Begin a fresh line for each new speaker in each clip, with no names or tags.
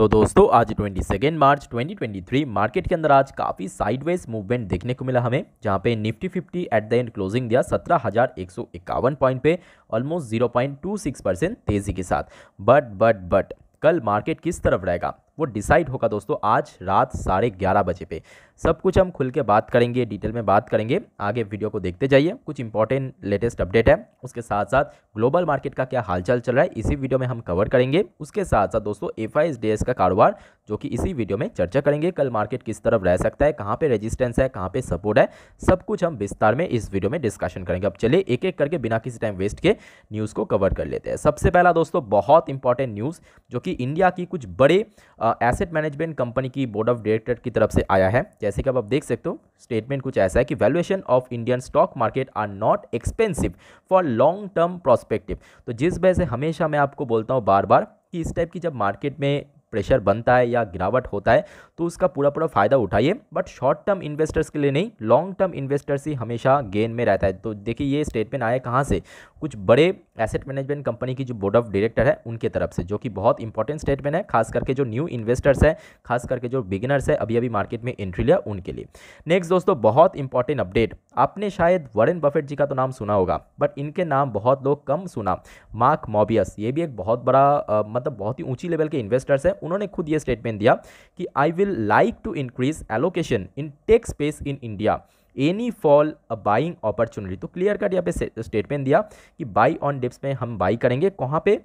तो दोस्तों आज 22 मार्च 2023 मार्केट के अंदर आज काफ़ी साइडवेज मूवमेंट देखने को मिला हमें जहां पे Nifty 50 at the end closing दिया सत्रह पॉइंट पे ऑलमोस्ट 0.26 परसेंट तेज़ी के साथ बट बट बट कल मार्केट किस तरफ रहेगा वो डिसाइड होगा दोस्तों आज रात साढ़े ग्यारह बजे पे सब कुछ हम खुल के बात करेंगे डिटेल में बात करेंगे आगे वीडियो को देखते जाइए कुछ इंपॉर्टेंट लेटेस्ट अपडेट है उसके साथ साथ ग्लोबल मार्केट का क्या हालचाल चल रहा है इसी वीडियो में हम कवर करेंगे उसके साथ साथ दोस्तों एफ आई का कारोबार जो कि इसी वीडियो में चर्चा करेंगे कल मार्केट किस तरफ रह सकता है कहाँ पर रेजिस्टेंस है कहाँ पर सपोर्ट है सब कुछ हम विस्तार में इस वीडियो में डिस्कशन करेंगे अब चलिए एक एक करके बिना किसी टाइम वेस्ट के न्यूज़ को कवर कर लेते हैं सबसे पहला दोस्तों बहुत इंपॉर्टेंट न्यूज़ जो कि इंडिया की कुछ बड़े आ, एसेट मैनेजमेंट कंपनी की बोर्ड ऑफ डायरेक्टर की तरफ से आया है जैसे कि अब आप देख सकते हो स्टेटमेंट कुछ ऐसा है कि valuation of Indian stock market are not expensive for long term prospective तो जिस वजह से हमेशा मैं आपको बोलता हूँ बार बार कि इस टाइप की जब मार्केट में प्रेशर बनता है या गिरावट होता है तो उसका पूरा पूरा फ़ायदा उठाइए बट शॉर्ट टर्म इन्वेस्टर्स के लिए नहीं लॉन्ग टर्म इन्वेस्टर्स ही हमेशा गेन में रहता है तो देखिए ये स्टेटमेंट आया कहाँ से कुछ बड़े एसेट मैनेजमेंट कंपनी की जो बोर्ड ऑफ डायरेक्टर है उनके तरफ से जो कि बहुत इंपॉर्टेंट स्टेटमेंट है खास करके जो न्यू इन्वेस्टर्स है खास करके जो बिगिनर्स है अभी अभी मार्केट में एंट्री लिया उनके लिए नेक्स्ट दोस्तों बहुत इंपॉर्टेंट अपडेट आपने शायद वरेन बफेट जी का तो नाम सुना होगा बट इनके नाम बहुत लोग कम सुना मार्क मॉबियस ये भी एक बहुत बड़ा मतलब बहुत ही ऊंची लेवल के इन्वेस्टर्स हैं उन्होंने खुद ये स्टेटमेंट दिया कि I will like to increase allocation in tech space in India any fall a buying opportunity तो क्लियर कट यहाँ पे स्टेटमेंट दिया कि बाई ऑन डिप्स में हम बाई करेंगे कहाँ पे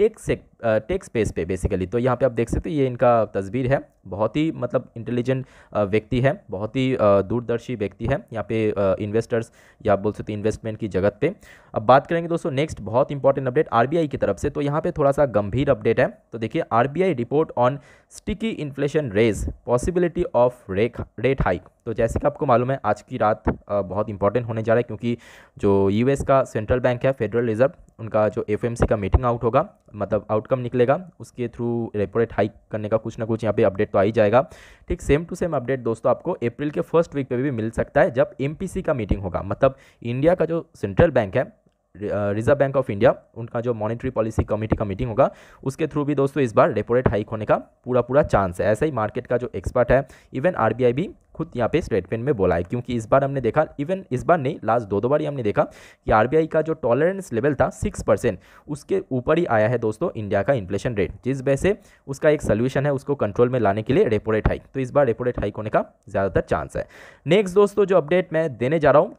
टेक से टेक स्पेस पे बेसिकली तो यहाँ पे आप देख सकते हो ये इनका तस्वीर है बहुत ही मतलब इंटेलिजेंट व्यक्ति है बहुत ही दूरदर्शी व्यक्ति है यहाँ पे इन्वेस्टर्स या बोल सकते इन्वेस्टमेंट की जगत पे अब बात करेंगे दोस्तों नेक्स्ट बहुत इंपॉर्टेंट अपडेट आरबीआई की तरफ से तो यहाँ पे थोड़ा सा गंभीर अपडेट है तो देखिए our report on sticky inflation raise possibility of rate rate hike तो जैसे कि आपको मालूम है आज की रात बहुत इंपॉर्टेंट होने जा रहा है क्योंकि जो यू का सेंट्रल बैंक है फेडरल रिजर्व उनका जो एफ का मीटिंग आउट होगा मतलब आउटकम निकलेगा उसके थ्रू रेपोरेट हाइक करने का कुछ ना कुछ यहाँ पे अपडेट तो आ ही जाएगा ठीक सेम टू सेम अपडेट दोस्तों आपको अप्रैल के फर्स्ट वीक पे भी मिल सकता है जब एम का मीटिंग होगा मतलब इंडिया का जो सेंट्रल बैंक है रिजर्व बैंक ऑफ इंडिया उनका जो मॉनेटरी पॉलिसी कमेटी का मीटिंग होगा उसके थ्रू भी दोस्तों इस बार रेपो रेट हाइक होने का पूरा पूरा चांस है ऐसा ही मार्केट का जो एक्सपर्ट है इवन आरबीआई भी खुद यहाँ पे स्टेटमेंट में बोला है क्योंकि इस बार हमने देखा इवन इस बार नहीं लास्ट दो दो बार ही हमने देखा कि आर का जो टॉलरेंस लेवल था सिक्स परसेंट उसके ऊपर ही आया है दोस्तों इंडिया का इन्फ्लेशन रेट जिस वजह से उसका एक सोल्यूशन है उसको कंट्रोल में लाने के लिए रेपो रेट हाइक तो इस बार रेपो रेट हाइक होने का ज़्यादातर चांस है नेक्स्ट दोस्तों जो अपडेट मैं देने जा रहा हूँ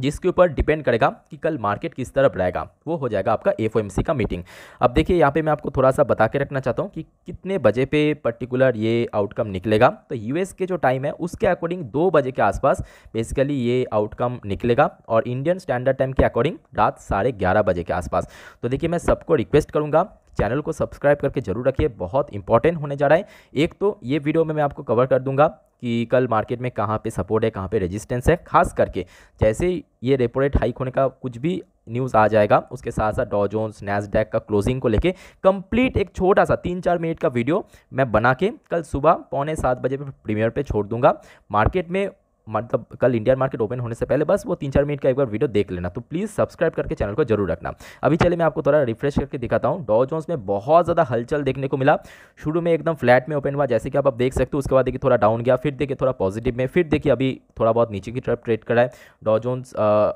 जिसके ऊपर डिपेंड करेगा कि कल मार्केट किस तरफ रहेगा वो हो जाएगा आपका एफ का मीटिंग अब देखिए यहाँ पे मैं आपको थोड़ा सा बता के रखना चाहता हूँ कि कितने बजे पे पर्टिकुलर ये आउटकम निकलेगा तो यूएस के जो टाइम है उसके अकॉर्डिंग दो बजे के आसपास बेसिकली ये आउटकम निकलेगा और इंडियन स्टैंडर्ड टाइम के अकॉर्डिंग रात साढ़े ग्यारह बजे के आसपास तो देखिए मैं सबको रिक्वेस्ट करूँगा चैनल को सब्सक्राइब करके जरूर रखिए बहुत इंपॉर्टेंट होने जा रहा है एक तो ये वीडियो में मैं आपको कवर कर दूंगा कि कल मार्केट में कहाँ पे सपोर्ट है कहाँ पे रेजिस्टेंस है खास करके जैसे ये रेपो रेट हाइक होने का कुछ भी न्यूज़ आ जाएगा उसके साथ साथ डॉजोन्स जोन्स नैसडैक का क्लोजिंग को लेके कंप्लीट एक छोटा सा तीन चार मिनट का वीडियो मैं बना के कल सुबह पौने सात बजे प्रीमियर पे छोड़ दूंगा मार्केट में मतलब कल इंडियन मार्केट ओपन होने से पहले बस वो तीन चार मिनट का एक बार वीडियो देख लेना तो प्लीज़ सब्सक्राइब करके चैनल को जरूर रखना अभी चले मैं आपको थोड़ा रिफ्रेश करके दिखाता हूँ डॉ जोन्स में बहुत ज़्यादा हलचल देखने को मिला शुरू में एकदम फ्लैट में ओपन हुआ जैसे कि आप, देख सकते हो उसके बाद देखिए थोड़ा डाउन गया फिर देखिए थोड़ा पॉजिटिव में फिर देखिए अभी थोड़ा बहुत नीचे की तरफ ट्रेड करा है डॉ जोन्स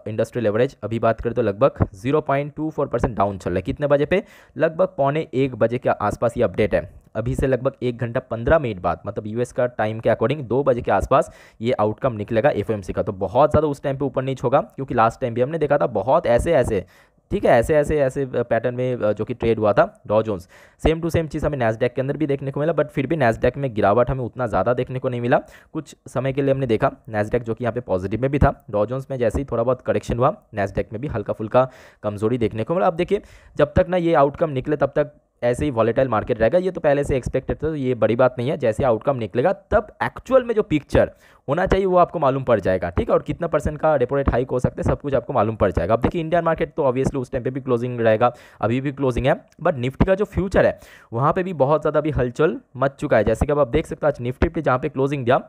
इंडस्ट्रियल एवरेज अभी बात करें तो लगभग जीरो डाउन चल रहा है कितने बजे पे लगभग पौने एक बजे के आसपास ये अपडेट है अभी से लगभग एक घंटा पंद्रह मिनट बाद मतलब यूएस का टाइम के अकॉर्डिंग दो बजे के आसपास ये आउटकम निकलेगा एफ का तो बहुत ज़्यादा उस टाइम पर ऊपर नीच होगा क्योंकि लास्ट टाइम भी हमने देखा था बहुत ऐसे ऐसे ठीक है ऐसे ऐसे ऐसे पैटर्न में जो कि ट्रेड हुआ था Dow Jones same to same चीज़ हमें नैसडेक के अंदर भी देखने को मिला बट फिर भी नैसडेक में गिरावट हमें उतना ज़्यादा देखने को नहीं मिला कुछ समय के लिए हमने देखा नैसडेक जो कि यहाँ पे पॉजिटिव में भी था डॉ में जैसे ही थोड़ा बहुत करेक्शन हुआ नैसडेक में भी हल्का फुल्का कमजोरी देखने को मिला अब देखिए जब तक ना ये आउटकम निकले तब तक ऐसे ही वॉलेटाइल मार्केट रहेगा ये तो पहले से एक्सपेक्टेड था तो ये बड़ी बात नहीं है जैसे आउटकम निकलेगा तब एक्चुअल में जो पिक्चर होना चाहिए वो आपको मालूम पड़ जाएगा ठीक है और कितना परसेंट का रेपो रेट हाइक हो सकता है सब कुछ आपको मालूम पड़ जाएगा अब देखिए इंडियन मार्केट तो ऑब्वियसली उस टाइम पे भी क्लोजिंग रहेगा अभी भी क्लोजिंग है बट निफ्टी का जो फ्यूचर है वहाँ पर भी बहुत ज़्यादा अभी हलचल मच चुका है जैसे कि अब आप देख सकते हो आज निफ्टी पे जहाँ पे क्लोजिंग दिया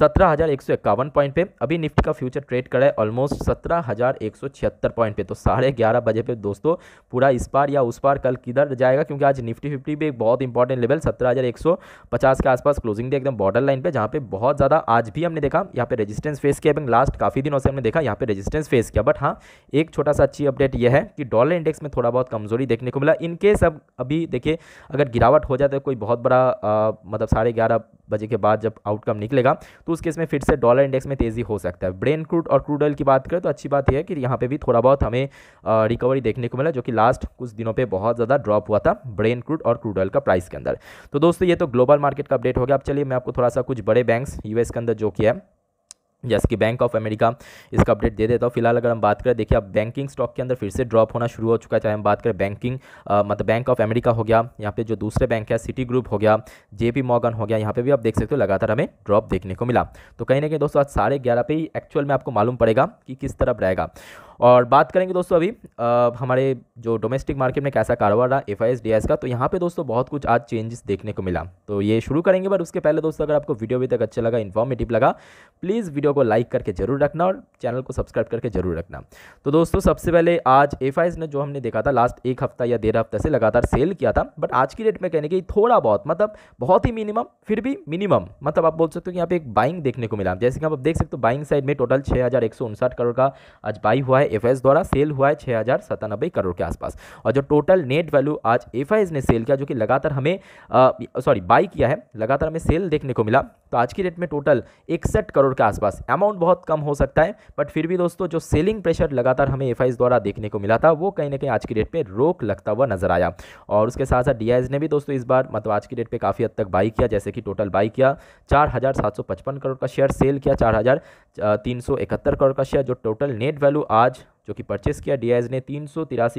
सत्रह पॉइंट पे अभी निफ्टी का फ्यूचर ट्रेड करा है ऑलमोस्ट सत्रह पॉइंट पे तो साढ़े ग्यारह बजे पे दोस्तों पूरा इस पार या उस पार कल किधर जाएगा क्योंकि आज निफ्टी फिफ्टी भी एक बहुत इंपॉर्टेंट लेवल सत्रह के आसपास क्लोजिंग दिया एकदम बॉर्डर लाइन पे जहाँ पे बहुत ज़्यादा आज भी हमने देखा यहाँ पे रेजिस्टेंस फेस किया एवं लास्ट काफ़ी दिनों से हमने देखा यहाँ पे रेजिस्टेंस फेस किया बट हाँ एक छोटा सा अच्छी अपडेट यह है कि डॉलर इंडेक्स में थोड़ा बहुत कमजोरी देखने को मिला इनकेस अब अभी देखिए अगर गिरावट हो जाता तो है कोई बहुत बड़ा आ, मतलब साढ़े ग्यारह बजे के बाद जब आउटकम निकलेगा तो उस केस में फिर से डॉलर इंडेक्स में तेज़ी हो सकता है ब्रेन क्रूड और क्रूड ऑयल की बात करें तो अच्छी बात यह है कि यहाँ पे भी थोड़ा बहुत हमें रिकवरी देखने को मिला जो कि लास्ट कुछ दिनों पे बहुत ज़्यादा ड्रॉप हुआ था ब्रेन क्रूड और क्रूड ऑयल का प्राइस के अंदर तो दोस्तों ये तो ग्लोबल मार्केट का अपडेट हो गया अब चलिए मैं आपको थोड़ा सा कुछ बड़े बैंक यूएस के अंदर जो किया जैसे कि बैंक ऑफ अमेरिका इसका अपडेट दे देता हूँ फिलहाल अगर हम बात करें देखिए अब बैंकिंग स्टॉक के अंदर फिर से ड्रॉप होना शुरू हो चुका है चाहे हम बात करें बैंकिंग मतलब बैंक ऑफ अमेरिका हो गया यहाँ पे जो दूसरे बैंक है सिटी ग्रुप हो गया जेपी मॉगन हो गया यहाँ पे भी आप देख सकते हो लगातार हमें ड्रॉप देखने को मिला तो कहीं ना कहीं दोस्तों आज साढ़े ग्यारह पे ही एक्चुअल में आपको मालूम पड़ेगा कि किस तरफ रहेगा और बात करेंगे दोस्तों अभी आ, हमारे जो डोमेस्टिक मार्केट में कैसा कारोबार रहा एफ आई का तो यहाँ पर दोस्तों बहुत कुछ आज चेंजेस देखने को मिला तो ये शुरू करेंगे बट उसके पहले दोस्तों अगर आपको वीडियो अभी तक अच्छा लगा इन्फॉर्मेटिव लगा प्लीज़ वीडियो को लाइक करके जरूर रखना और चैनल को सब्सक्राइब करके जरूर रखना तो दोस्तों सबसे पहले आज एफ ने जो हमने देखा था लास्ट एक हफ्ता या डेढ़ हफ्ते से लगातार सेल किया था बट आज की डेट में कहने की थोड़ा बहुत मतलब बहुत ही मिनिमम फिर भी मिनिमम मतलब आप बोल सकते हो कि यहाँ पे एक बाइंग देखने को मिला जैसे कि आप देख सकते हो बाइंग साइड में टोटल छः करोड़ का आज बाई हुआ है एफ द्वारा सेल हुआ है छः करोड़ के आसपास और जो टोटल नेट वैल्यू आज एफ ने सेल किया जो कि लगातार हमें सॉरी बाई किया है लगातार हमें सेल देखने को मिला तो आज की डेट में टोटल इकसठ करोड़ के आसपास अमाउंट बहुत कम हो सकता है बट फिर भी दोस्तों जो सेलिंग प्रेशर लगातार हमें एफ द्वारा देखने को मिला था वो कहीं ना कहीं आज की डेट पर रोक लगता हुआ नजर आया और उसके साथ साथ डी ने भी दोस्तों इस बार मतलब आज की डेट पर काफ़ी हद तक बाई किया जैसे कि टोटल बाई किया चार करोड़ का शेयर सेल किया चार तीन सौ इकहत्तर करोड़ का शेयर जो टोटल नेट वैल्यू आज जो कि परचेस किया डीआईज ने तीन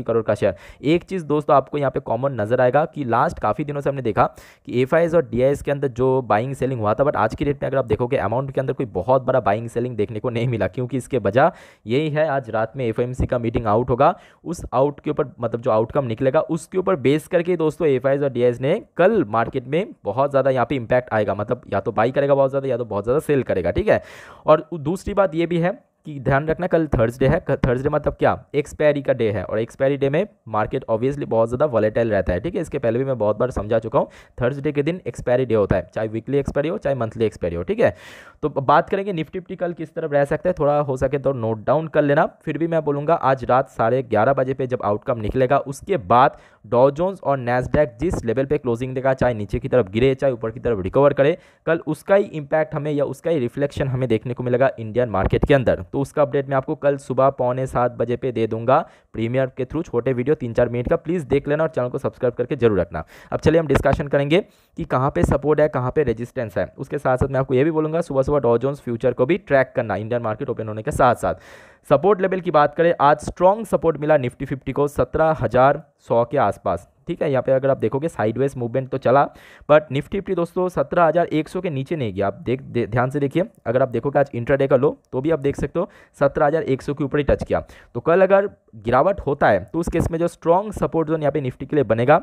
करोड़ का शेयर एक चीज़ दोस्तों आपको यहाँ पे कॉमन नजर आएगा कि लास्ट काफ़ी दिनों से हमने देखा कि एफ और डी के अंदर जो बाइंग सेलिंग हुआ था बट आज की डेट में अगर आप देखोगे अमाउंट के अंदर कोई बहुत बड़ा बाइंग सेलिंग देखने को नहीं मिला क्योंकि इसके वजह यही है आज रात में एफ का मीटिंग आउट होगा उस आउट के ऊपर मतलब जो आउटकम निकलेगा उसके ऊपर बेस करके दोस्तों एफ और डी ने कल मार्केट में बहुत ज़्यादा यहाँ पर इंपैक्ट आएगा मतलब या तो बाई करेगा बहुत ज़्यादा या तो बहुत ज़्यादा सेल करेगा ठीक है और दूसरी बात ये भी है कि ध्यान रखना कल थर्सडे है थर्सडे मतलब क्या एक्सपायरी का डे है और एक्सपायरी डे में मार्केट ऑब्वियसली बहुत ज़्यादा वॉलेटाइल रहता है ठीक है इसके पहले भी मैं बहुत बार समझा चुका हूँ थर्सडे के दिन एक्सपायरी डे होता है चाहे वीकली एक्सपायरी हो चाहे मंथली एक्सपायरी हो ठीक है तो बात करेंगे निफ्टी निफ्टी कल किस तरफ रह सकते हैं थोड़ा हो सके तो नोट डाउन कर लेना फिर भी मैं बोलूँगा आज रात साढ़े ग्यारह बजे पे जब आउटकम निकलेगा उसके बाद डॉ जोन्स और नैसडैक जिस लेवल पर क्लोजिंग देगा चाहे नीचे की तरफ गिरे चाहे ऊपर की तरफ रिकवर करे कल उसका ही इम्पैक्ट हमें या उसका ही रिफ्लेक्शन हमें देखने को मिलेगा इंडियन मार्केट के अंदर तो उसका अपडेट मैं आपको कल सुबह पौने सात बजे पे दे दूंगा प्रीमियर के थ्रू छोटे वीडियो तीन चार मिनट का प्लीज़ देख लेना और चैनल को सब्सक्राइब करके जरूर रखना अब चलिए हम डिस्कशन करेंगे कि कहाँ पे सपोर्ट है कहाँ पे रेजिस्टेंस है उसके साथ साथ मैं आपको ये भी बोलूँगा सुबह सुबह डॉजोन्स फ्यूचर को भी ट्रैक करना इंडियन मार्केट ओपन होने के साथ साथ सपोर्ट लेवल की बात करें आज स्ट्रॉन्ग सपोर्ट मिला निफ्टी फिफ्टी को सत्रह हज़ार सौ के आसपास ठीक है यहाँ पे अगर आप देखोगे साइडवेज मूवमेंट तो चला बट निफ्टी फिफ्टी दोस्तों सत्रह हज़ार एक सौ के नीचे नहीं गया आप देख दे, ध्यान से देखिए अगर आप देखोगे आज इंट्राडे का लो तो भी आप देख सकते हो सत्रह हज़ार एक सौ के ऊपर ही टच किया तो कल अगर गिरावट होता है तो उस केस में जो स्ट्रॉन्ग सपोर्ट जोन यहाँ पे निफ्टी के लिए बनेगा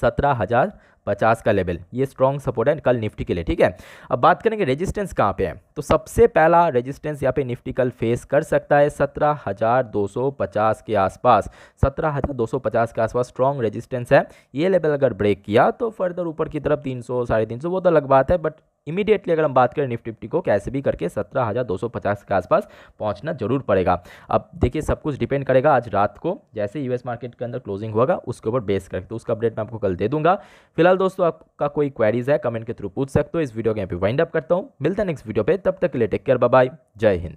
सत्रह हज़ार पचास का लेवल ये स्ट्रॉन्ग सपोर्ट है कल निफ्टी के लिए ठीक है अब बात करेंगे रेजिस्टेंस कहाँ पे है तो सबसे पहला रेजिस्टेंस यहाँ पे निफ्टी कल फेस कर सकता है सत्रह हज़ार दो सौ पचास के आसपास सत्रह हज़ार दो सौ पचास के आसपास स्ट्रॉन्ग रेजिस्टेंस है ये लेवल अगर ब्रेक किया तो फर्दर ऊपर की तरफ तीन सौ साढ़े तीन सौ वो तो अलग बात है बट इमीडिएटली अगर हम बात करें निफ्टी निफ्टी को कैसे भी करके सत्रह हज़ार दो सौ पचास के आसपास पहुंचना जरूर पड़ेगा अब देखिए सब कुछ डिपेंड करेगा आज रात को जैसे यूएस मार्केट के अंदर क्लोजिंग होगा उसके ऊपर बेस करके तो उसका अपडेट मैं आपको कल दे दूंगा फिलहाल दोस्तों आपका कोई क्वेरीज है कमेंट के थ्रू पूछ सकते हो इस वीडियो के यहाँ पर वाइंड अप करता हूँ मिलता है नेक्स्ट वीडियो पर तब तक के लिए टेक केयर बाय जय हिंद